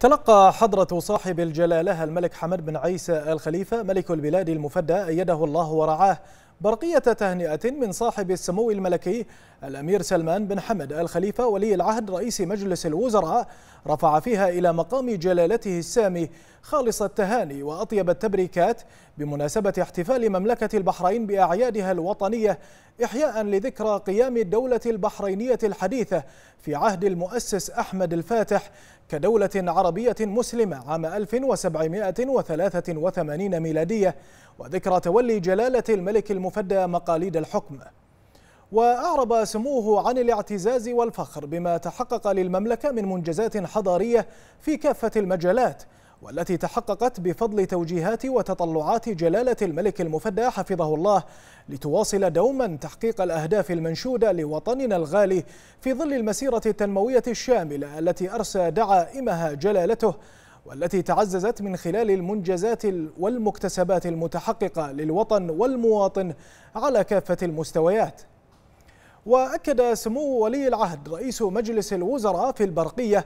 تلقى حضرة صاحب الجلالة الملك حمد بن عيسى الخليفة ملك البلاد المفدى أيده الله ورعاه برقية تهنئة من صاحب السمو الملكي الأمير سلمان بن حمد الخليفة ولي العهد رئيس مجلس الوزراء رفع فيها إلى مقام جلالته السامي خالص التهاني وأطيب التبريكات بمناسبة احتفال مملكة البحرين بأعيادها الوطنية إحياء لذكرى قيام الدولة البحرينية الحديثة في عهد المؤسس أحمد الفاتح كدولة عربية مسلمة عام 1783 ميلادية وذكرى تولي جلالة الملك المفدى مقاليد الحكم وأعرب سموه عن الاعتزاز والفخر بما تحقق للمملكة من منجزات حضارية في كافة المجالات والتي تحققت بفضل توجيهات وتطلعات جلالة الملك المفدى حفظه الله لتواصل دوما تحقيق الأهداف المنشودة لوطننا الغالي في ظل المسيرة التنموية الشاملة التي أرسى دعائمها جلالته والتي تعززت من خلال المنجزات والمكتسبات المتحققة للوطن والمواطن على كافة المستويات وأكد سمو ولي العهد رئيس مجلس الوزراء في البرقية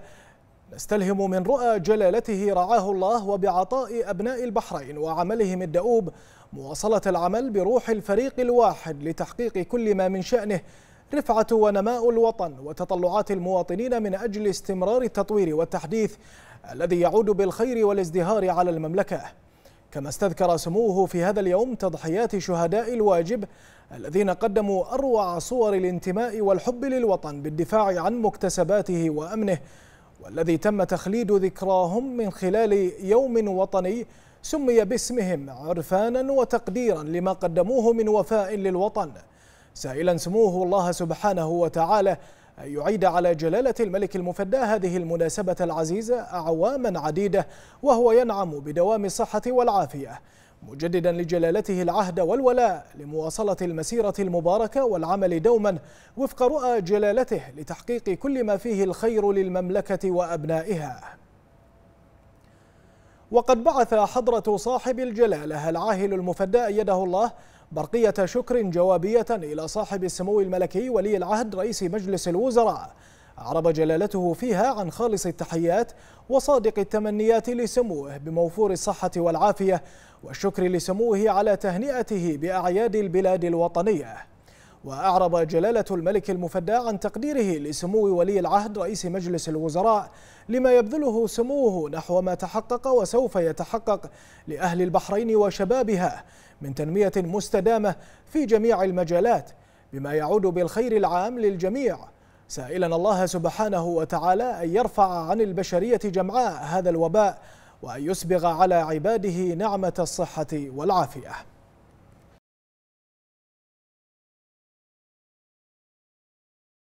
نستلهم من رؤى جلالته رعاه الله وبعطاء أبناء البحرين وعملهم الدؤوب مواصلة العمل بروح الفريق الواحد لتحقيق كل ما من شأنه رفعة ونماء الوطن وتطلعات المواطنين من أجل استمرار التطوير والتحديث الذي يعود بالخير والازدهار على المملكة كما استذكر سموه في هذا اليوم تضحيات شهداء الواجب الذين قدموا أروع صور الانتماء والحب للوطن بالدفاع عن مكتسباته وأمنه والذي تم تخليد ذكراهم من خلال يوم وطني سمي باسمهم عرفانا وتقديرا لما قدموه من وفاء للوطن سائلا سموه الله سبحانه وتعالى أن يعيد على جلالة الملك المفدى هذه المناسبة العزيزة أعواما عديدة وهو ينعم بدوام الصحة والعافية مجددا لجلالته العهد والولاء لمواصلة المسيرة المباركة والعمل دوما وفق رؤى جلالته لتحقيق كل ما فيه الخير للمملكة وأبنائها وقد بعث حضرة صاحب الجلالة العاهل المفدى أيده الله برقية شكر جوابية إلى صاحب السمو الملكي ولي العهد رئيس مجلس الوزراء أعرب جلالته فيها عن خالص التحيات وصادق التمنيات لسموه بموفور الصحة والعافية والشكر لسموه على تهنئته بأعياد البلاد الوطنية وأعرب جلالة الملك المفدى عن تقديره لسمو ولي العهد رئيس مجلس الوزراء لما يبذله سموه نحو ما تحقق وسوف يتحقق لأهل البحرين وشبابها من تنمية مستدامة في جميع المجالات بما يعود بالخير العام للجميع سائلا الله سبحانه وتعالى أن يرفع عن البشرية جمعاء هذا الوباء وأن يسبغ على عباده نعمة الصحة والعافية